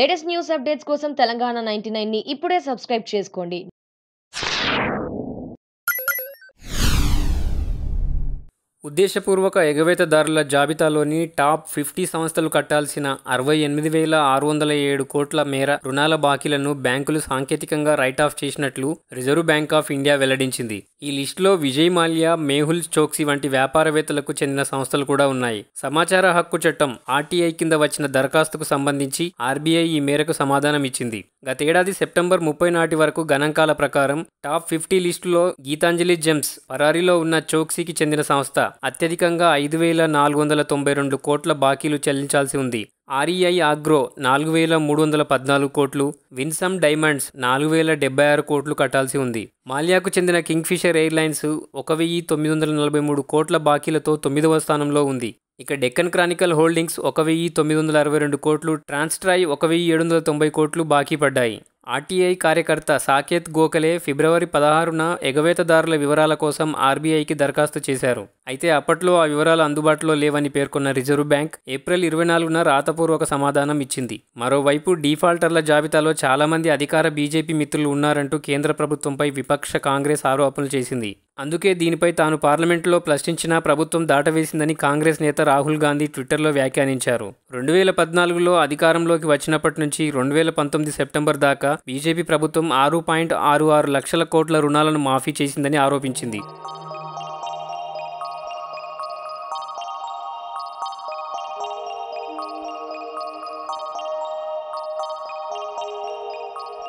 latest news updates కోసం Telangana ninety nine ని ఇప్పుడే సబ్స్క్రైబ్ చేసుకోండి ఉద్దేశపూర్వక ఎగవేతదారుల జాబితాలోని టాప్ ఫిఫ్టీ సంస్థలు కట్టాల్సిన అరవై ఎనిమిది వేల ఆరు వందల ఏడు కోట్ల మేర రుణాల బాకీలను బ్యాంకులు సాంకేతికంగా రైట్ ఆఫ్ చేసినట్లు రిజర్వ్ బ్యాంక్ ఆఫ్ ఇండియా వెల్లడించింది ఈ లిస్టులో విజయ్ మాల్యా మేహుల్ చోక్సీ వంటి వ్యాపారవేత్తలకు చెందిన సంస్థలు కూడా ఉన్నాయి సమాచార హక్కు చట్టం ఆర్టీఐ కింద వచ్చిన దరఖాస్తుకు సంబంధించి ఆర్బీఐ ఈ మేరకు సమాధానం ఇచ్చింది గతేడాది సెప్టెంబర్ ముప్పై నాటి వరకు గణాంకాల ప్రకారం టాప్ ఫిఫ్టీ లిస్టులో గీతాంజలి జెమ్స్ పరారీలో ఉన్న చోక్సీకి చెందిన సంస్థ అత్యధికంగా ఐదు వేల నాలుగు వందల తొంభై రెండు కోట్ల బాకీలు చెల్లించాల్సి ఉంది ఆర్ఈఐ ఆగ్రో నాలుగు వేల మూడు వందల పద్నాలుగు కోట్లు విన్సమ్ డైమండ్స్ నాలుగు వేల డెబ్బై ఆరు కోట్లు కట్టాల్సి ఉంది మాల్యాకు చెందిన కింగ్ఫిషర్ ఎయిర్లైన్స్ ఒక వెయ్యి తొమ్మిది వందల నలభై మూడు కోట్ల బాకీలతో తొమ్మిదవ స్థానంలో ఉంది ఇక డెక్కన్ క్రానికల్ హోల్డింగ్స్ ఒక వెయ్యి తొమ్మిది వందల అరవై రెండు కోట్లు ట్రాన్స్ట్రాయ్ ఒక వెయ్యి ఏడు వందల తొంభై కోట్లు బాకీ పడ్డాయి ఆర్టీఐ కార్యకర్త సాకేత్ గోఖలే ఫిబ్రవరి పదహారున ఎగవేతదారుల వివరాల కోసం ఆర్బీఐకి దరఖాస్తు చేశారు అయితే అప్పట్లో ఆ వివరాలు అందుబాటులో లేవని పేర్కొన్న రిజర్వ్ బ్యాంక్ ఏప్రిల్ ఇరవై నాలుగున రాతపూర్వక సమాధానం ఇచ్చింది మరోవైపు డిఫాల్టర్ల జాబితాలో చాలామంది అధికార బీజేపీ మిత్రులు ఉన్నారంటూ కేంద్ర ప్రభుత్వంపై విపక్ష కాంగ్రెస్ ఆరోపణలు చేసింది అందుకే దీనిపై తాను పార్లమెంటులో ప్రశ్నించినా ప్రభుత్వం దాటవేసిందని కాంగ్రెస్ నేత రాహుల్ గాంధీ ట్విట్టర్లో వ్యాఖ్యానించారు రెండు వేల పద్నాలుగులో అధికారంలోకి వచ్చినప్పటి నుంచి రెండు వేల పంతొమ్మిది సెప్టెంబర్ దాకా బీజేపీ ప్రభుత్వం ఆరు పాయింట్ ఆరు ఆరు లక్షల కోట్ల రుణాలను మాఫీ చేసిందని ఆరోపించింది